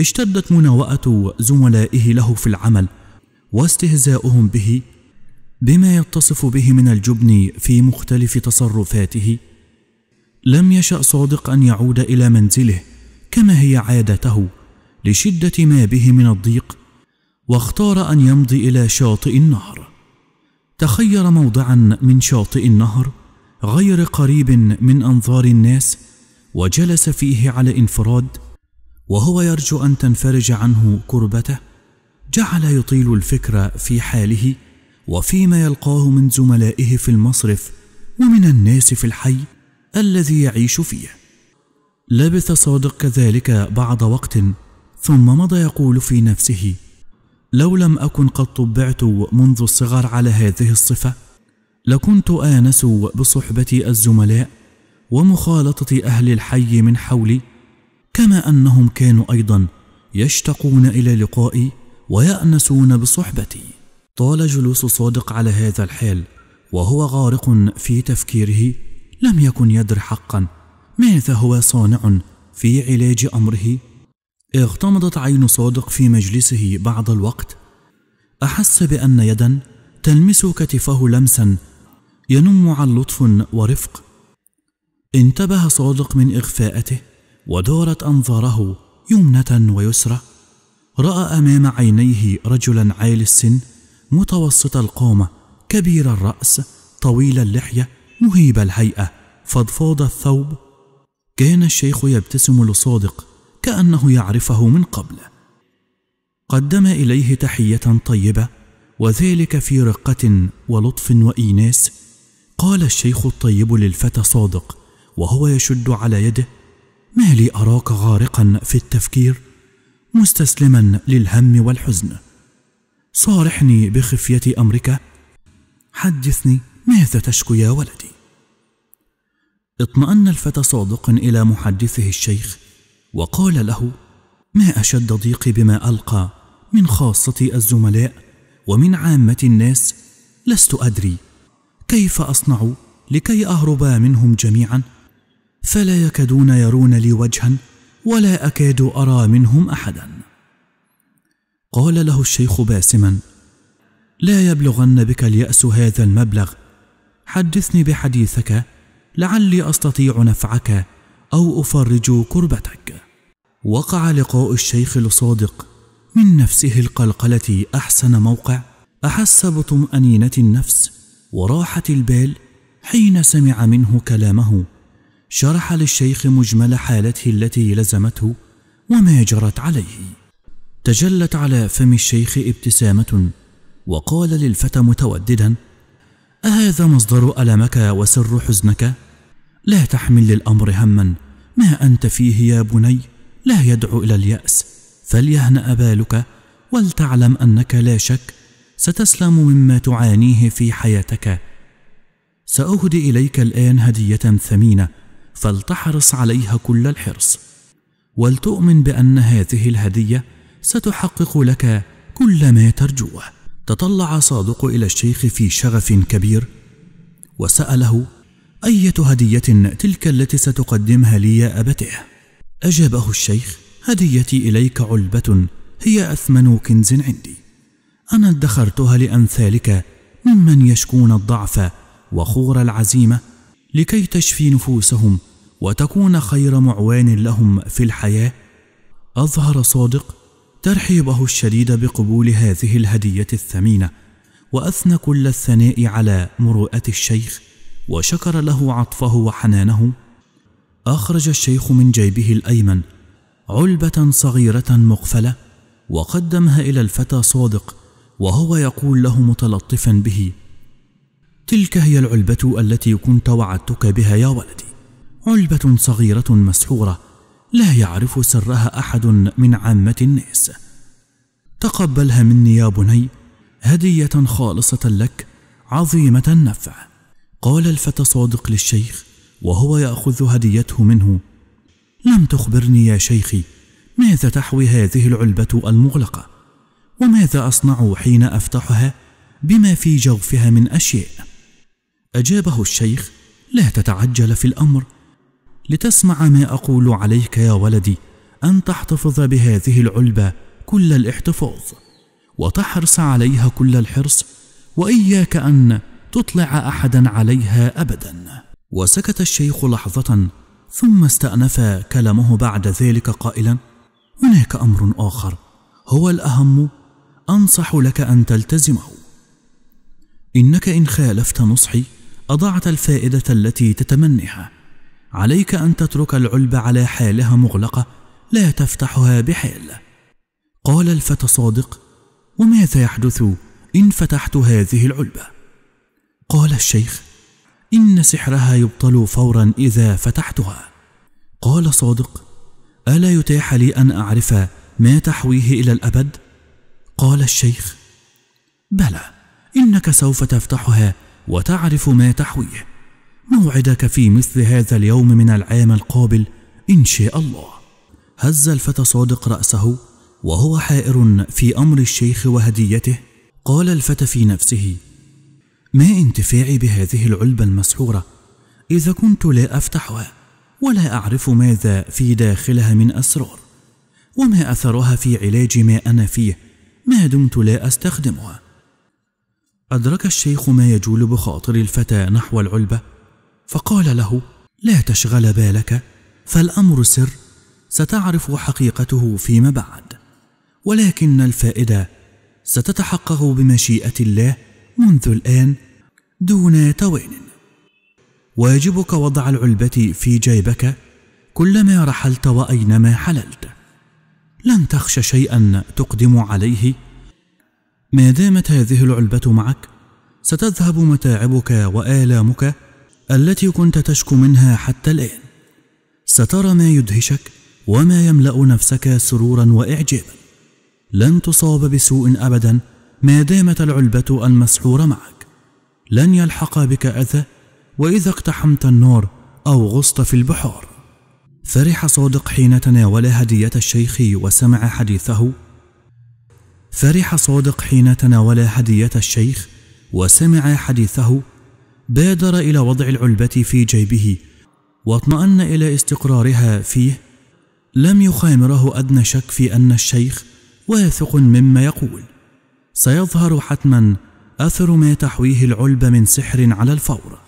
Speaker 1: اشتدت مناوئه زملائه له في العمل واستهزاؤهم به بما يتصف به من الجبن في مختلف تصرفاته لم يشأ صادق أن يعود إلى منزله كما هي عادته لشدة ما به من الضيق واختار أن يمضي إلى شاطئ النهر تخير موضعا من شاطئ النهر غير قريب من أنظار الناس وجلس فيه على انفراد وهو يرجو أن تنفرج عنه كربته جعل يطيل الفكر في حاله وفيما يلقاه من زملائه في المصرف ومن الناس في الحي الذي يعيش فيه لبث صادق كذلك بعض وقت ثم مضى يقول في نفسه لو لم أكن قد طبعت منذ الصغر على هذه الصفة لكنت آنس بصحبة الزملاء ومخالطة أهل الحي من حولي كما أنهم كانوا أيضا يشتقون إلى لقائي ويأنسون بصحبتي طال جلوس صادق على هذا الحال وهو غارق في تفكيره لم يكن يدر حقا ماذا هو صانع في علاج أمره؟ اغتمضت عين صادق في مجلسه بعض الوقت أحس بأن يدا تلمس كتفه لمسا ينم عن لطف ورفق انتبه صادق من إغفاءته ودارت أنظاره يمنة ويسرى رأى أمام عينيه رجلا عالي السن متوسط القامة كبير الرأس طويل اللحية مهيب الهيئة فضفاض الثوب كان الشيخ يبتسم لصادق كأنه يعرفه من قبل قدم إليه تحية طيبة وذلك في رقة ولطف وإيناس قال الشيخ الطيب للفتى صادق وهو يشد على يده ما لي أراك غارقا في التفكير مستسلما للهم والحزن صارحني بخفية أمرك حدثني ماذا تشكو يا ولدي اطمأن الفتى صادق إلى محدثه الشيخ وقال له ما أشد ضيقي بما ألقى من خاصة الزملاء ومن عامة الناس لست أدري كيف أصنع لكي أهرب منهم جميعا فلا يكادون يرون لي وجها ولا أكاد أرى منهم أحدا قال له الشيخ باسما لا يبلغن بك اليأس هذا المبلغ حدثني بحديثك لعلي استطيع نفعك او افرج كربتك وقع لقاء الشيخ الصادق من نفسه القلقله احسن موقع احس بطمانينه النفس وراحه البال حين سمع منه كلامه شرح للشيخ مجمل حالته التي لزمته وما جرت عليه تجلت على فم الشيخ ابتسامه وقال للفتى متوددا أهذا مصدر ألمك وسر حزنك؟ لا تحمل للأمر هما ما أنت فيه يا بني لا يدعو إلى اليأس فليهنأ بالك ولتعلم أنك لا شك ستسلم مما تعانيه في حياتك سأهدي إليك الآن هدية ثمينة فلتحرص عليها كل الحرص ولتؤمن بأن هذه الهدية ستحقق لك كل ما ترجوه تطلع صادق إلى الشيخ في شغف كبير وسأله أية هدية تلك التي ستقدمها لي يا أبته؟ أجابه الشيخ هديتي إليك علبة هي أثمن كنز عندي أنا ادخرتها لأمثالك ممن يشكون الضعف وخور العزيمة لكي تشفي نفوسهم وتكون خير معوان لهم في الحياة أظهر صادق ترحيبه الشديد بقبول هذه الهدية الثمينة وأثنى كل الثناء على مروءة الشيخ وشكر له عطفه وحنانه أخرج الشيخ من جيبه الأيمن علبة صغيرة مقفلة وقدمها إلى الفتى صادق وهو يقول له متلطفا به تلك هي العلبة التي كنت وعدتك بها يا ولدي علبة صغيرة مسحورة لا يعرف سرها احد من عامه الناس تقبلها مني يا بني هديه خالصه لك عظيمه النفع قال الفتى صادق للشيخ وهو ياخذ هديته منه لم تخبرني يا شيخي ماذا تحوي هذه العلبه المغلقه وماذا اصنع حين افتحها بما في جوفها من اشياء اجابه الشيخ لا تتعجل في الامر لتسمع ما أقول عليك يا ولدي أن تحتفظ بهذه العلبة كل الاحتفاظ وتحرص عليها كل الحرص وإياك أن تطلع أحدا عليها أبدا وسكت الشيخ لحظة ثم استأنف كلامه بعد ذلك قائلا هناك أمر آخر هو الأهم أنصح لك أن تلتزمه إنك إن خالفت نصحي أضعت الفائدة التي تتمنها عليك أن تترك العلبة على حالها مغلقة لا تفتحها بحال قال الفتى صادق وماذا يحدث إن فتحت هذه العلبة قال الشيخ إن سحرها يبطل فورا إذا فتحتها قال صادق ألا يتاح لي أن أعرف ما تحويه إلى الأبد؟ قال الشيخ بلى إنك سوف تفتحها وتعرف ما تحويه موعدك في مثل هذا اليوم من العام القابل إن شاء الله هز الفتى صادق رأسه وهو حائر في أمر الشيخ وهديته قال الفتى في نفسه ما انتفاعي بهذه العلبة المسحورة إذا كنت لا أفتحها ولا أعرف ماذا في داخلها من أسرار وما أثرها في علاج ما أنا فيه ما دمت لا أستخدمها أدرك الشيخ ما يجول بخاطر الفتى نحو العلبة فقال له لا تشغل بالك فالامر سر ستعرف حقيقته فيما بعد ولكن الفائده ستتحقق بمشيئه الله منذ الان دون توان واجبك وضع العلبه في جيبك كلما رحلت واينما حللت لن تخش شيئا تقدم عليه ما دامت هذه العلبه معك ستذهب متاعبك والامك التي كنت تشكو منها حتى الآن سترى ما يدهشك وما يملأ نفسك سرورا وإعجابا لن تصاب بسوء أبدا ما دامت العلبة المسحورة معك لن يلحق بك أذى وإذا اقتحمت النار أو غصت في البحار فرح صادق حين تناول هدية الشيخ وسمع حديثه فرح صادق حين تناول هدية الشيخ وسمع حديثه بادر إلى وضع العلبة في جيبه واطمأن إلى استقرارها فيه لم يخامره أدنى شك في أن الشيخ واثق مما يقول سيظهر حتما أثر ما تحويه العلبة من سحر على الفور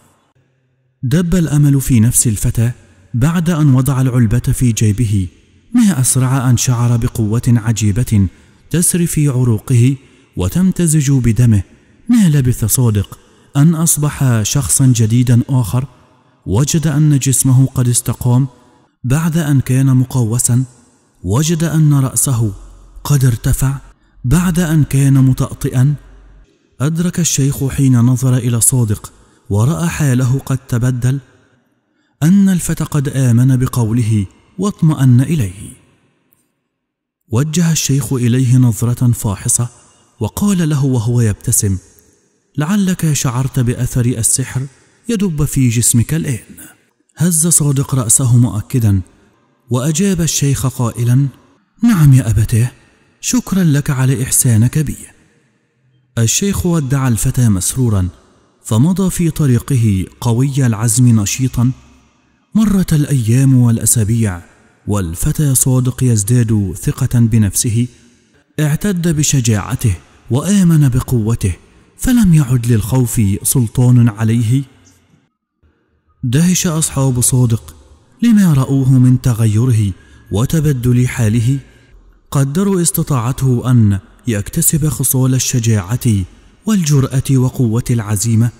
Speaker 1: دب الأمل في نفس الفتى بعد أن وضع العلبة في جيبه ما أسرع أن شعر بقوة عجيبة تسري في عروقه وتمتزج بدمه ما لبث صادق أن أصبح شخصا جديدا آخر وجد أن جسمه قد استقام بعد أن كان مقوسا وجد أن رأسه قد ارتفع بعد أن كان متأطئا أدرك الشيخ حين نظر إلى صادق ورأى حاله قد تبدل أن الفتى قد آمن بقوله واطمأن إليه وجه الشيخ إليه نظرة فاحصة وقال له وهو يبتسم لعلك شعرت بأثر السحر يدب في جسمك الآن هز صادق رأسه مؤكدا وأجاب الشيخ قائلا نعم يا أبتاه شكرا لك على إحسانك بي الشيخ ودع الفتى مسرورا فمضى في طريقه قوي العزم نشيطا مرت الأيام والأسابيع والفتى صادق يزداد ثقة بنفسه اعتد بشجاعته وآمن بقوته فلم يعد للخوف سلطان عليه دهش أصحاب صادق لما رأوه من تغيره وتبدل حاله قدروا استطاعته أن يكتسب خصال الشجاعة والجرأة وقوة العزيمة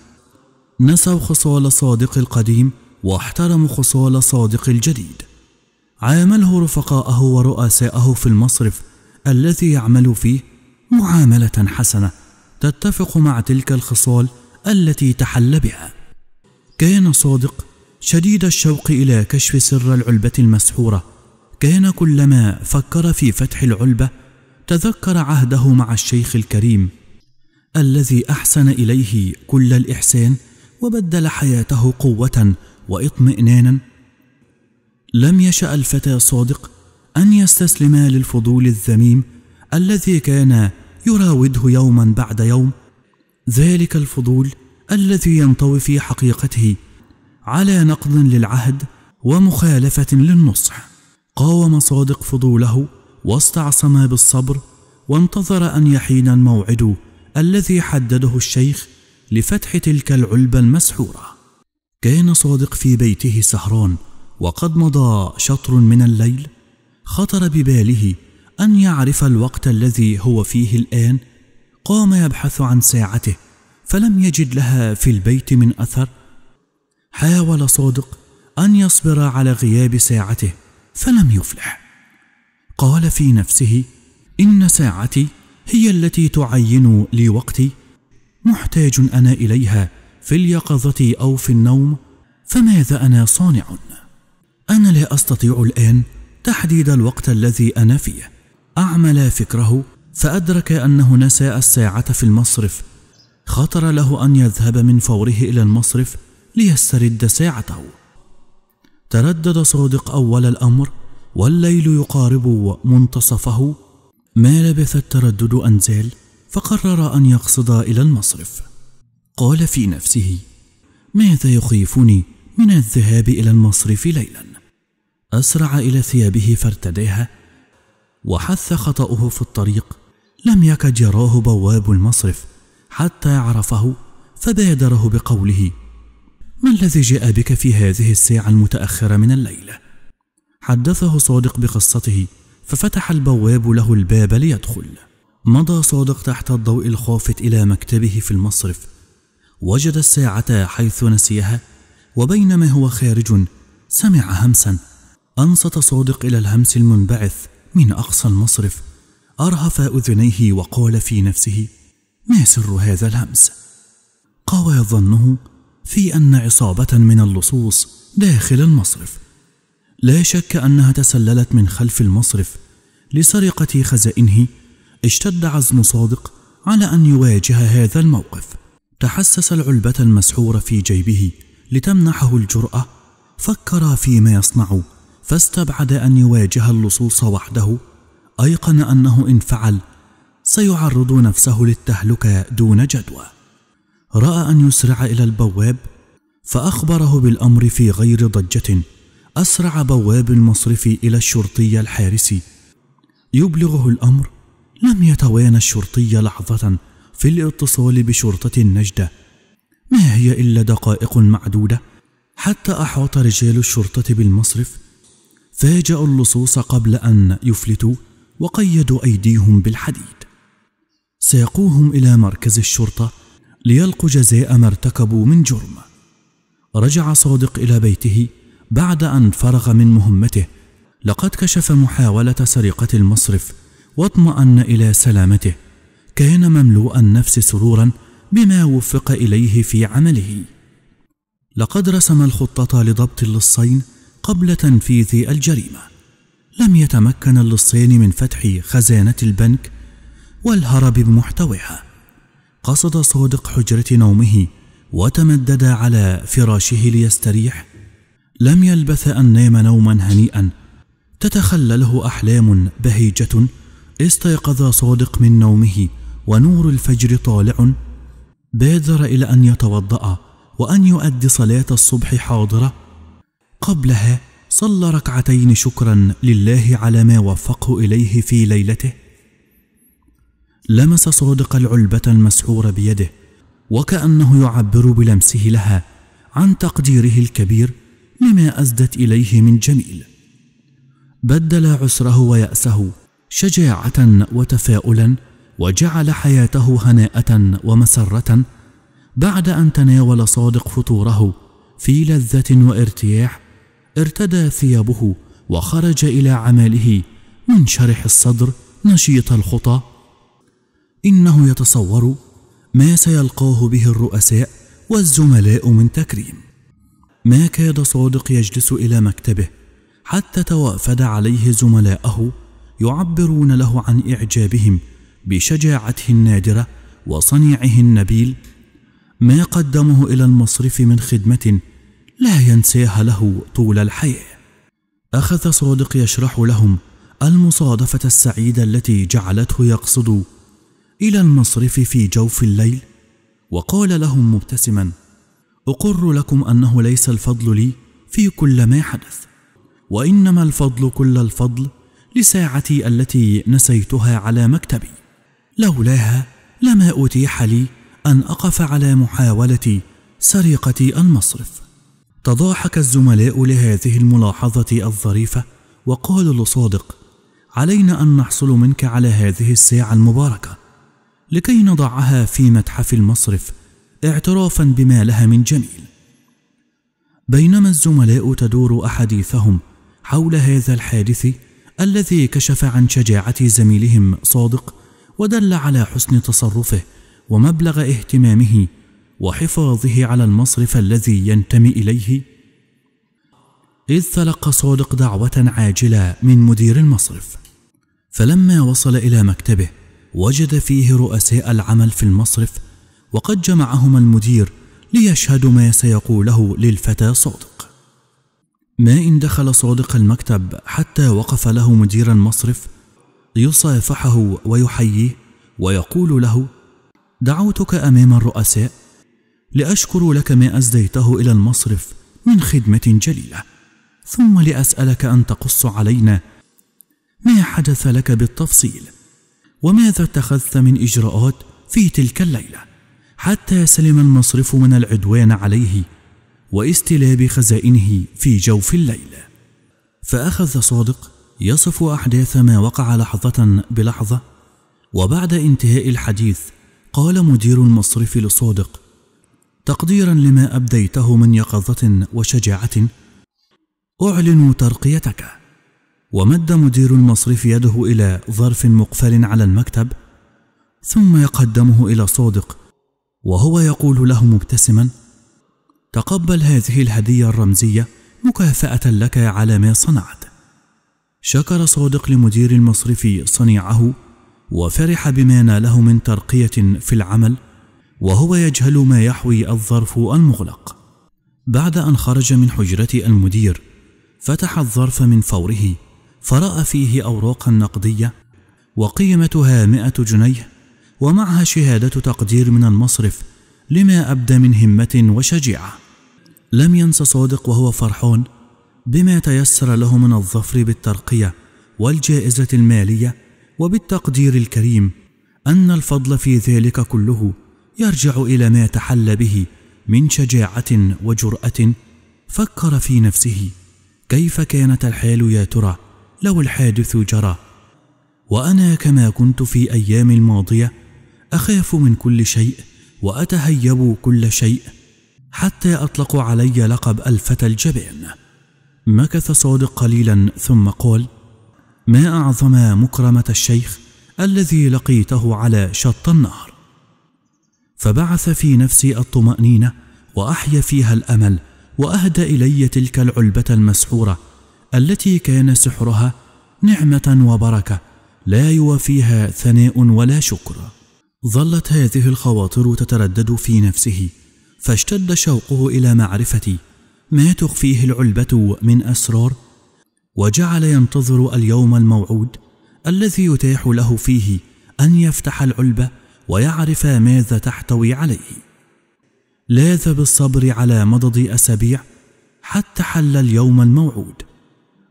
Speaker 1: نسوا خصال صادق القديم واحترموا خصال صادق الجديد عامله رفقاءه ورؤساءه في المصرف الذي يعمل فيه معاملة حسنة تتفق مع تلك الخصال التي تحل بها كان صادق شديد الشوق إلى كشف سر العلبة المسحورة كان كلما فكر في فتح العلبة تذكر عهده مع الشيخ الكريم الذي أحسن إليه كل الإحسان وبدل حياته قوة واطمئنانا لم يشأ الفتى صادق أن يستسلم للفضول الذميم الذي كان يراوده يوما بعد يوم ذلك الفضول الذي ينطوي في حقيقته على نقض للعهد ومخالفة للنصح قاوم صادق فضوله واستعصم بالصبر وانتظر أن يحين الموعد الذي حدده الشيخ لفتح تلك العلبة المسحورة كان صادق في بيته سهران وقد مضى شطر من الليل خطر بباله أن يعرف الوقت الذي هو فيه الآن قام يبحث عن ساعته فلم يجد لها في البيت من أثر حاول صادق أن يصبر على غياب ساعته فلم يفلح قال في نفسه إن ساعتي هي التي تعين لي وقتي محتاج أنا إليها في اليقظة أو في النوم فماذا أنا صانع؟ أنا لا أستطيع الآن تحديد الوقت الذي أنا فيه أعمل فكره فأدرك أنه نسى الساعة في المصرف خطر له أن يذهب من فوره إلى المصرف ليسترد ساعته تردد صادق أول الأمر والليل يقارب منتصفه ما لبث التردد أن زال فقرر أن يقصد إلى المصرف قال في نفسه ماذا يخيفني من الذهاب إلى المصرف ليلا أسرع إلى ثيابه فارتداها وحث خطأه في الطريق لم يكد يراه بواب المصرف حتى عرفه فبادره بقوله ما الذي جاء بك في هذه الساعة المتأخرة من الليلة؟ حدثه صادق بقصته ففتح البواب له الباب ليدخل مضى صادق تحت الضوء الخافت إلى مكتبه في المصرف وجد الساعة حيث نسيها وبينما هو خارج سمع همسا أنصت صادق إلى الهمس المنبعث من أقصى المصرف أرهف أذنيه وقال في نفسه ما سر هذا الهمس قوى ظنه في أن عصابة من اللصوص داخل المصرف لا شك أنها تسللت من خلف المصرف لسرقة خزائنه اشتد عزم صادق على أن يواجه هذا الموقف تحسس العلبة المسحورة في جيبه لتمنحه الجرأة فكر فيما يصنع فاستبعد أن يواجه اللصوص وحده أيقن أنه إن فعل سيعرض نفسه للتهلكة دون جدوى رأى أن يسرع إلى البواب فأخبره بالأمر في غير ضجة أسرع بواب المصرف إلى الشرطي الحارسي يبلغه الأمر لم يتوانى الشرطي لحظة في الاتصال بشرطة النجدة ما هي إلا دقائق معدودة حتى أحاط رجال الشرطة بالمصرف فاجأوا اللصوص قبل أن يفلتوا وقيدوا أيديهم بالحديد ساقوهم إلى مركز الشرطة ليلقوا جزاء ما ارتكبوا من جرم رجع صادق إلى بيته بعد أن فرغ من مهمته لقد كشف محاولة سرقة المصرف واطمأن إلى سلامته كان مملوء النفس سرورا بما وفق إليه في عمله لقد رسم الخطة لضبط اللصين قبل تنفيذ الجريمه لم يتمكن اللصين من فتح خزانه البنك والهرب بمحتواها قصد صادق حجره نومه وتمدد على فراشه ليستريح لم يلبث ان نام نوما هنيئا تتخلله احلام بهيجه استيقظ صادق من نومه ونور الفجر طالع بادر الى ان يتوضا وان يؤدي صلاه الصبح حاضره قبلها صلى ركعتين شكرا لله على ما وفقه إليه في ليلته لمس صادق العلبة المسحورة بيده وكأنه يعبر بلمسه لها عن تقديره الكبير لما أزدت إليه من جميل بدل عسره ويأسه شجاعة وتفاؤلا وجعل حياته هناءة ومسرة بعد أن تناول صادق فطوره في لذة وارتياح ارتدى ثيابه وخرج الى عمله منشرح الصدر نشيط الخطى انه يتصور ما سيلقاه به الرؤساء والزملاء من تكريم ما كاد صادق يجلس الى مكتبه حتى توافد عليه زملاءه يعبرون له عن اعجابهم بشجاعته النادره وصنيعه النبيل ما قدمه الى المصرف من خدمه لا ينساها له طول الحياه اخذ صادق يشرح لهم المصادفه السعيده التي جعلته يقصد الى المصرف في جوف الليل وقال لهم مبتسما اقر لكم انه ليس الفضل لي في كل ما حدث وانما الفضل كل الفضل لساعتي التي نسيتها على مكتبي لولاها لما اتيح لي ان اقف على محاوله سرقه المصرف تضاحك الزملاء لهذه الملاحظة الظريفة وقالوا لصادق علينا أن نحصل منك على هذه الساعة المباركة لكي نضعها في متحف المصرف اعترافا بما لها من جميل بينما الزملاء تدور أحاديثهم حول هذا الحادث الذي كشف عن شجاعة زميلهم صادق ودل على حسن تصرفه ومبلغ اهتمامه وحفاظه على المصرف الذي ينتمي إليه إذ تلقى صادق دعوة عاجلة من مدير المصرف فلما وصل إلى مكتبه وجد فيه رؤساء العمل في المصرف وقد جمعهما المدير ليشهدوا ما سيقوله للفتى صادق ما إن دخل صادق المكتب حتى وقف له مدير المصرف يصافحه ويحييه ويقول له دعوتك أمام الرؤساء لأشكر لك ما أسديته إلى المصرف من خدمة جليلة ثم لأسألك أن تقص علينا ما حدث لك بالتفصيل وماذا اتخذت من إجراءات في تلك الليلة حتى سلم المصرف من العدوان عليه واستلاب خزائنه في جوف الليل فأخذ صادق يصف أحداث ما وقع لحظة بلحظة وبعد انتهاء الحديث قال مدير المصرف لصادق تقديرا لما أبديته من يقظة وشجاعة أعلن ترقيتك ومد مدير المصرف يده إلى ظرف مقفل على المكتب ثم يقدمه إلى صادق وهو يقول له مبتسما تقبل هذه الهدية الرمزية مكافأة لك على ما صنعت شكر صادق لمدير المصرف صنيعه وفرح بما ناله من ترقية في العمل وهو يجهل ما يحوي الظرف المغلق بعد أن خرج من حجرة المدير فتح الظرف من فوره فرأى فيه أوراقا نقدية وقيمتها مئة جنيه ومعها شهادة تقدير من المصرف لما أبدى من همة وشجاعة لم ينس صادق وهو فرحان بما تيسر له من الظفر بالترقية والجائزة المالية وبالتقدير الكريم أن الفضل في ذلك كله يرجع الى ما تحلى به من شجاعه وجراه فكر في نفسه كيف كانت الحال يا ترى لو الحادث جرى وانا كما كنت في ايام الماضيه اخاف من كل شيء واتهيب كل شيء حتى اطلقوا علي لقب الفتى الجبان مكث صادق قليلا ثم قال ما اعظم مكرمه الشيخ الذي لقيته على شط النهر فبعث في نفسي الطمأنينة وأحيا فيها الأمل وأهدى إلي تلك العلبة المسحورة التي كان سحرها نعمة وبركة لا يوافيها ثناء ولا شكر ظلت هذه الخواطر تتردد في نفسه فاشتد شوقه إلى معرفة ما تخفيه العلبة من أسرار وجعل ينتظر اليوم الموعود الذي يتاح له فيه أن يفتح العلبة ويعرف ماذا تحتوي عليه لاذ بالصبر على مضض أسابيع حتى حل اليوم الموعود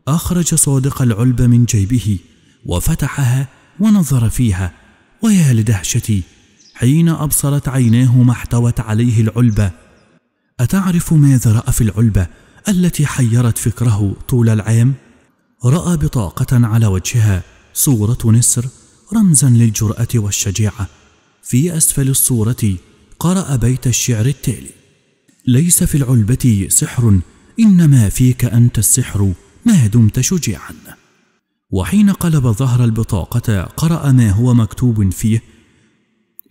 Speaker 1: أخرج صادق العلبة من جيبه وفتحها ونظر فيها ويا لدهشتي حين أبصرت عيناه ما احتوت عليه العلبة أتعرف ماذا رأى في العلبة التي حيرت فكره طول العام؟ رأى بطاقة على وجهها صورة نسر رمزا للجرأة والشجاعة في أسفل الصورة قرأ بيت الشعر التالي ليس في العلبة سحر إنما فيك أنت السحر ما دمت شجاعا وحين قلب ظهر البطاقة قرأ ما هو مكتوب فيه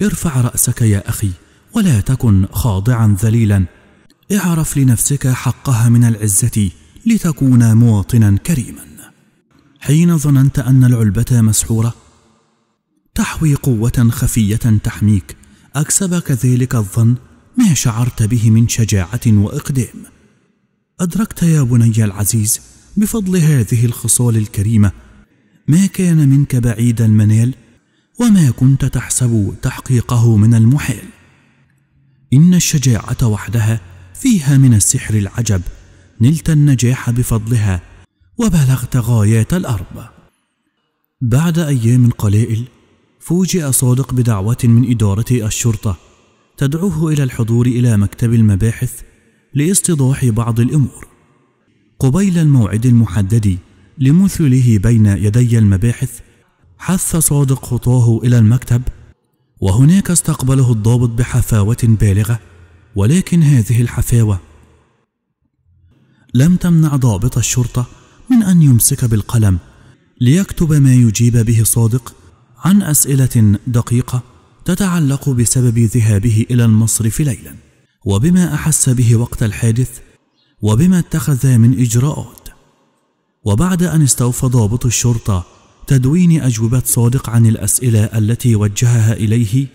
Speaker 1: ارفع رأسك يا أخي ولا تكن خاضعا ذليلا اعرف لنفسك حقها من العزة لتكون مواطنا كريما حين ظننت أن العلبة مسحورة تحوي قوة خفية تحميك أكسبك ذلك الظن ما شعرت به من شجاعة وإقدام أدركت يا بني العزيز بفضل هذه الخصال الكريمة ما كان منك بعيد المنال وما كنت تحسب تحقيقه من المحال إن الشجاعة وحدها فيها من السحر العجب نلت النجاح بفضلها وبلغت غايات الأرب بعد أيام قلائل فوجئ صادق بدعوة من إدارة الشرطة تدعوه إلى الحضور إلى مكتب المباحث لاستيضاح بعض الأمور قبيل الموعد المحدد لمثله بين يدي المباحث حث صادق خطاه إلى المكتب وهناك استقبله الضابط بحفاوة بالغة ولكن هذه الحفاوة لم تمنع ضابط الشرطة من أن يمسك بالقلم ليكتب ما يجيب به صادق عن أسئلة دقيقة تتعلق بسبب ذهابه إلى المصرف ليلا وبما أحس به وقت الحادث وبما اتخذ من إجراءات وبعد أن استوفى ضابط الشرطة تدوين أجوبة صادق عن الأسئلة التي وجهها إليه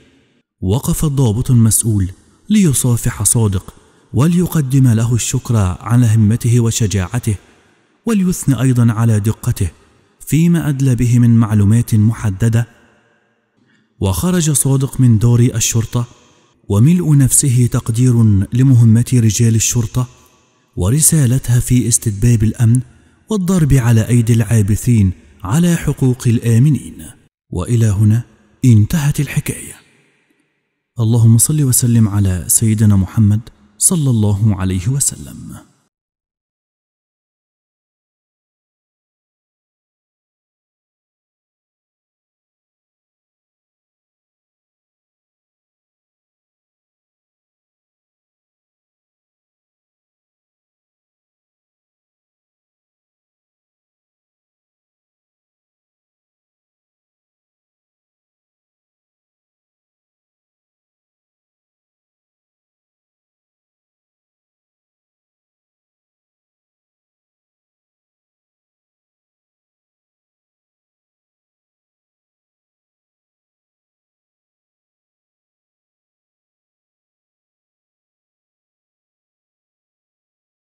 Speaker 1: وقف الضابط المسؤول ليصافح صادق وليقدم له الشكر على همته وشجاعته وليثني أيضا على دقته فيما أدلى به من معلومات محددة وخرج صادق من دار الشرطة وملء نفسه تقدير لمهمة رجال الشرطة ورسالتها في استتباب الأمن والضرب على أيدي العابثين على حقوق الآمنين وإلى هنا انتهت الحكاية اللهم صل وسلم على سيدنا محمد صلى الله عليه وسلم